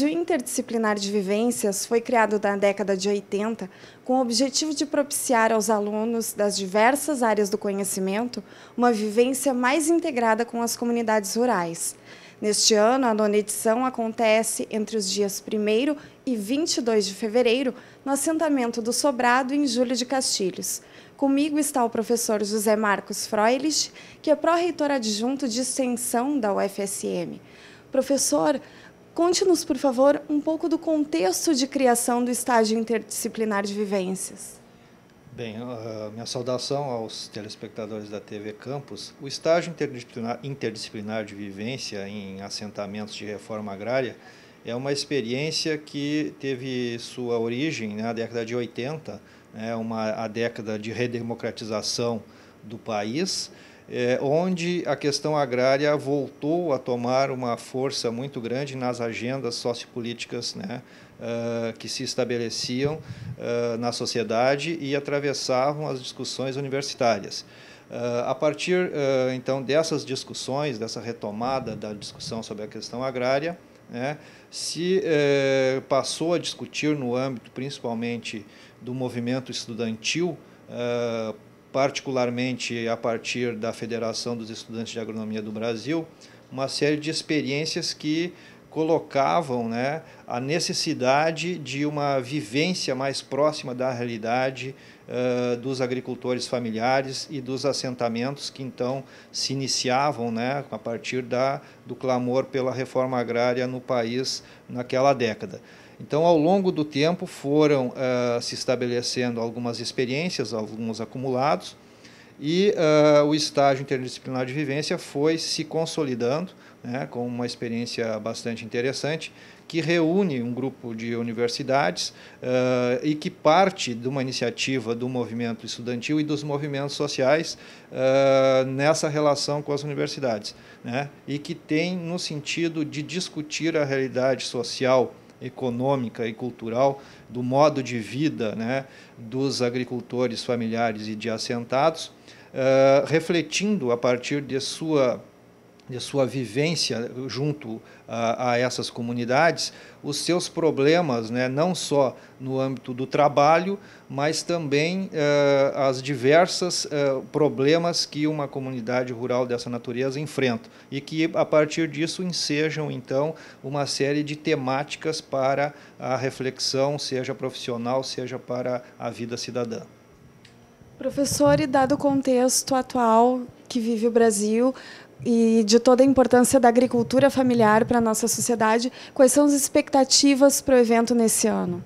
Colégio Interdisciplinar de Vivências foi criado na década de 80 com o objetivo de propiciar aos alunos das diversas áreas do conhecimento uma vivência mais integrada com as comunidades rurais. Neste ano, a nona edição acontece entre os dias 1 e 22 de fevereiro, no assentamento do Sobrado, em Júlio de Castilhos. Comigo está o professor José Marcos Freulich, que é pró-reitor adjunto de extensão da UFSM. Professor, Conte-nos, por favor, um pouco do contexto de criação do estágio interdisciplinar de vivências. Bem, minha saudação aos telespectadores da TV Campus. O estágio interdisciplinar, de vivência em assentamentos de reforma agrária é uma experiência que teve sua origem na década de 80, é né, uma, a década de redemocratização do país, é, onde a questão agrária voltou a tomar uma força muito grande nas agendas sociopolíticas né, uh, que se estabeleciam uh, na sociedade e atravessavam as discussões universitárias. Uh, a partir, então, dessas discussões, dessa retomada da discussão sobre a questão agrária, né, se eh, passou a discutir no âmbito, principalmente, do movimento estudantil particularmente a partir da Federação dos Estudantes de Agronomia do Brasil, uma série de experiências que colocavam né, a necessidade de uma vivência mais próxima da realidade uh, dos agricultores familiares e dos assentamentos que então se iniciavam né, a partir da, do clamor pela reforma agrária no país naquela década. Então, ao longo do tempo, foram uh, se estabelecendo algumas experiências, alguns acumulados, e uh, o estágio interdisciplinar de vivência foi se consolidando né, com uma experiência bastante interessante que reúne um grupo de universidades uh, e que parte de uma iniciativa do movimento estudantil e dos movimentos sociais uh, nessa relação com as universidades né, e que tem no sentido de discutir a realidade social econômica e cultural, do modo de vida né, dos agricultores familiares e de assentados, uh, refletindo a partir de sua de sua vivência junto a, a, essas comunidades, os seus problemas, né, não só no âmbito do trabalho, mas também eh, as diversas eh, problemas que uma comunidade rural dessa natureza enfrenta e que a partir disso ensejam então uma série de temáticas para a reflexão, seja profissional, seja para a vida cidadã. Professor, e dado o contexto atual que vive o Brasil e de toda a importância da agricultura familiar para a nossa sociedade. Quais são as expectativas para o evento nesse ano?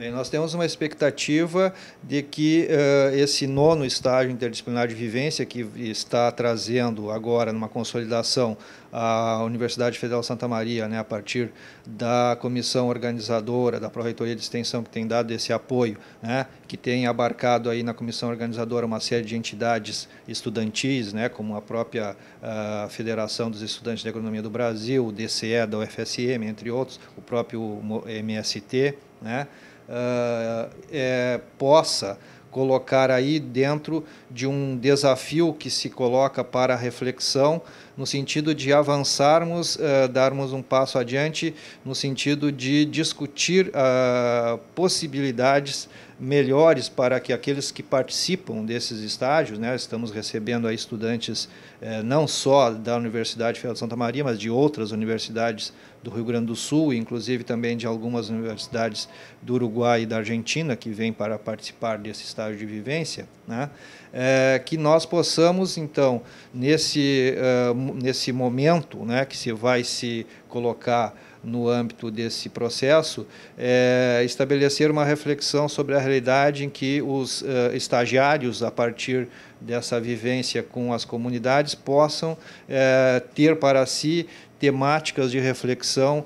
Bem, nós temos uma expectativa de que uh, esse nono estágio interdisciplinar de vivência, que está trazendo agora numa consolidação a Universidade Federal Santa Maria, né, a partir da comissão organizadora, da Proreitoria de Extensão, que tem dado esse apoio, né, que tem abarcado aí na comissão organizadora uma série de entidades estudantis, né, como a própria eh, Federação dos Estudantes de Agronomia do Brasil, o DCE da UFSM, entre outros, o próprio MST, né, uh, é, possa colocar aí dentro de um desafio que se coloca para reflexão, no sentido de avançarmos, uh, darmos um passo adiante, no sentido de discutir uh, possibilidades melhores para que aqueles que participam desses estágios, né, estamos recebendo aí estudantes não só da Universidade Federal de Santa Maria, mas de outras universidades do Rio Grande do Sul, inclusive também de algumas universidades do Uruguai e da Argentina que vêm para participar desse estágio de vivência, né? é, que nós possamos, então, nesse, uh, nesse momento né, que se vai se colocar no âmbito desse processo, é, estabelecer uma reflexão sobre a realidade em que os uh, estagiários, a partir dessa vivência com as comunidades, possam é, ter para si temáticas de reflexão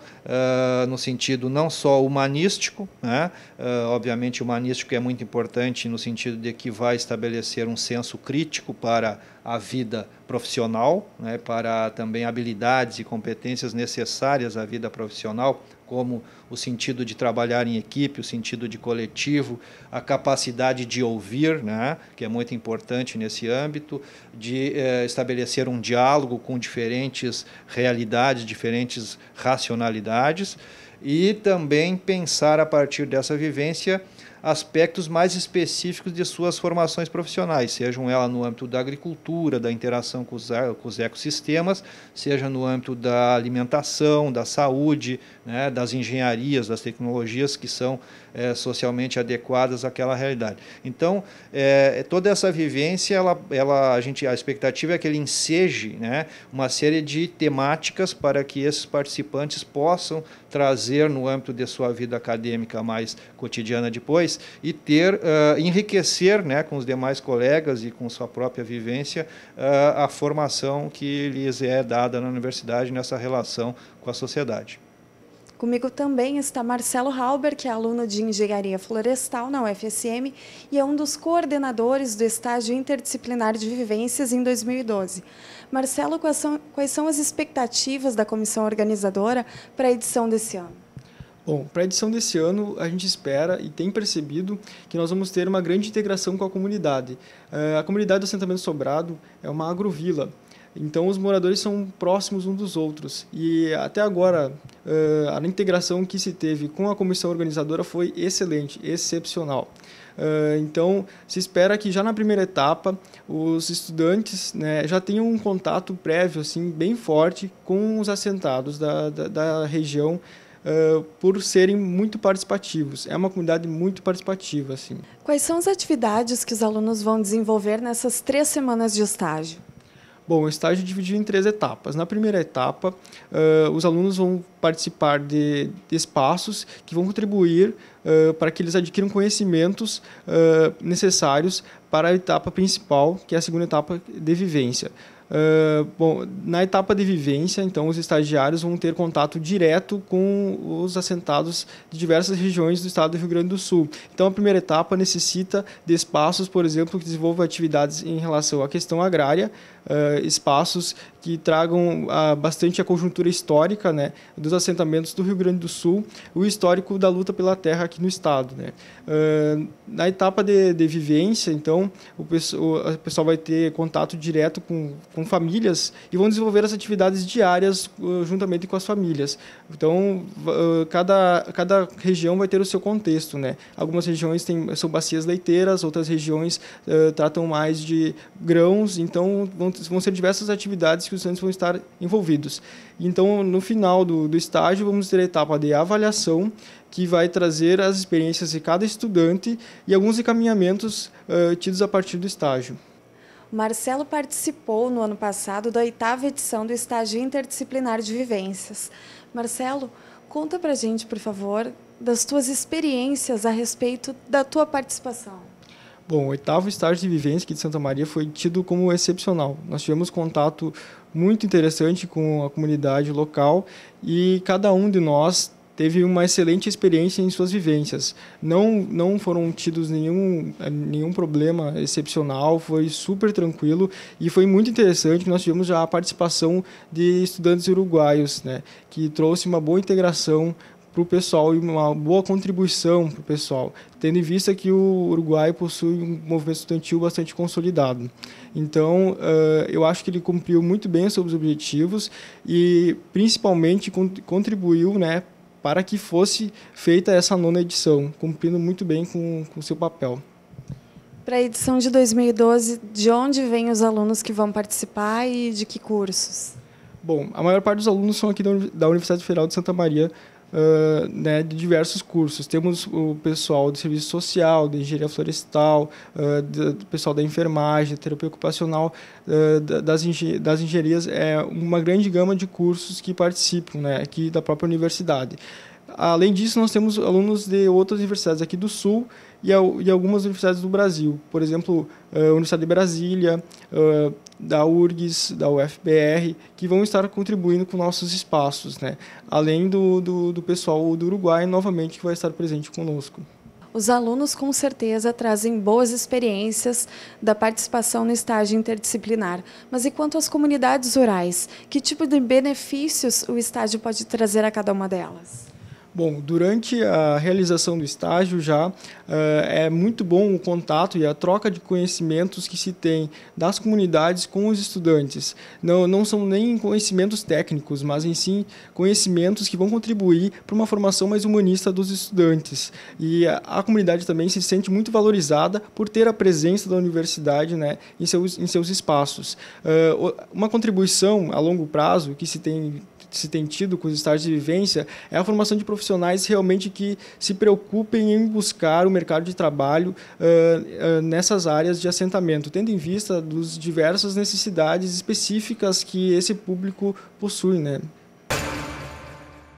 uh, no sentido não só humanístico, né? uh, obviamente humanístico é muito importante no sentido de que vai estabelecer um senso crítico para a vida profissional, né? para também habilidades e competências necessárias à vida profissional, como o sentido de trabalhar em equipe, o sentido de coletivo, a capacidade de ouvir, né, que é muito importante nesse âmbito, de eh, estabelecer um diálogo com diferentes realidades, diferentes racionalidades, e também pensar a partir dessa vivência aspectos mais específicos de suas formações profissionais, sejam elas no âmbito da agricultura, da interação com os, eh, com os ecossistemas, seja no âmbito da alimentação, da saúde, né, das engenharias, das tecnologias que são é, socialmente adequadas àquela realidade. Então, é, toda essa vivência, ela, ela, a, gente, a expectativa é que ele enseje né, uma série de temáticas para que esses participantes possam trazer no âmbito de sua vida acadêmica mais cotidiana depois mais e ter uh, enriquecer, né, com os demais colegas e com sua própria vivência uh, a formação que lhes é dada na universidade nessa relação com a sociedade. Comigo também está Marcelo Halber, que é aluno de Engenharia Florestal na UFSM e é um dos coordenadores do estágio interdisciplinar de vivências em 2012. Marcelo, quais são, quais são as expectativas da comissão organizadora para a edição desse ano? Bom, para a edição desse ano, a gente espera e tem percebido que nós vamos ter uma grande integração com a comunidade. Eh, a comunidade do assentamento Sobrado é uma agrovila, então os moradores são próximos uns dos outros. E até agora, eh, a integração que se teve com a comissão organizadora foi excelente, excepcional. Eh, então, se espera que já na primeira etapa os estudantes né, já tenham um contato prévio, assim, bem forte com os assentados da, da, da região uh, por serem muito participativos. É uma comunidade muito participativa, assim. Quais são as atividades que os alunos vão desenvolver nessas três semanas de estágio? Bom, o estágio é dividido em três etapas. Na primeira etapa, uh, os alunos vão participar de, de espaços que vão contribuir uh, para que eles adquiram conhecimentos uh, necessários para a etapa principal, que é a segunda etapa de vivência. Ah, bom, na etapa de vivência, então, os estagiários vão ter contato direto com os assentados de diversas regiões do estado do Rio Grande do Sul. Então, a primeira etapa necessita de espaços, por exemplo, que desenvolvam atividades em relação à questão agrária, uh, espaços que tragam uh, bastante a conjuntura histórica né, dos assentamentos do Rio Grande do Sul, o histórico da luta pela terra aqui no estado. Né. na etapa de, de vivência, então, o o pessoal vai ter contato direto com com famílias e vão desenvolver as atividades diárias uh, juntamente com as famílias. Então, uh, cada, cada região vai ter o seu contexto. Né? Algumas regiões têm, são bacias leiteiras, outras regiões uh, tratam mais de grãos, então vão, vão ser diversas atividades que os estudantes vão estar envolvidos. Então, no final do, do estágio, vamos ter a etapa de avaliação, que vai trazer as experiências de cada estudante e alguns encaminhamentos uh, tidos a partir do estágio. Marcelo participou no ano passado da oitava edição do Estágio Interdisciplinar de Vivências. Marcelo, conta pra gente, por favor, das tuas experiências a respeito da tua participação. Bom, o oitavo estágio de vivência aqui de Santa Maria foi tido como excepcional. Nós tivemos contato muito interessante com a comunidade local e cada um de nós teve uma excelente experiência em suas vivências. Não, não foram tidos nenhum, eh, nenhum problema excepcional, foi super tranquilo e foi muito interessante. Nós tivemos já a participação de estudantes uruguaios, né, que trouxe uma boa integração para o pessoal e uma boa contribuição para o pessoal, tendo em vista que o Uruguai possui um movimento estudantil bastante consolidado. Então, eh, eu acho que ele cumpriu muito bem os seus objetivos e, principalmente, contribuiu né, para que fosse feita essa nona edição, cumprindo muito bem com o seu papel. Para a edição de 2012, de onde vêm os alunos que vão participar e de que cursos? Bom, a maior parte dos alunos são aqui da Universidade Federal de Santa Maria, né, de diversos cursos. Temos o pessoal de serviço social, de engenharia florestal, uh, do pessoal da enfermagem, terapia ocupacional, uh, das, engen das engenharias, é uma grande gama de cursos que participam né, aqui da própria universidade. Além disso, nós temos alunos de outras universidades aqui do Sul e, algumas universidades do Brasil. Por exemplo, a Universidade de Brasília, da URGS, da UFBR, que vão estar contribuindo com nossos espaços, né? além do, do, do pessoal do Uruguai, novamente, que vai estar presente conosco os alunos com certeza trazem boas experiências da participação no estágio interdisciplinar. Mas e quanto às comunidades rurais? Que tipo de benefícios o estágio pode trazer a cada uma delas? Bom, durante a realização do estágio já eh, é muito bom o contato e a troca de conhecimentos que se tem das comunidades com os estudantes. Não, não são nem conhecimentos técnicos, mas em sim conhecimentos que vão contribuir para uma formação mais humanista dos estudantes. E a, a comunidade também se sente muito valorizada por ter a presença da universidade né, em, seus, em seus espaços. Eh, uma contribuição a longo prazo que se tem se tem tido com os estágios de vivência é a formação de profissionais realmente que se preocupem em buscar o mercado de trabalho uh, uh, nessas áreas de assentamento, tendo em vista das diversas necessidades específicas que esse público possui, né?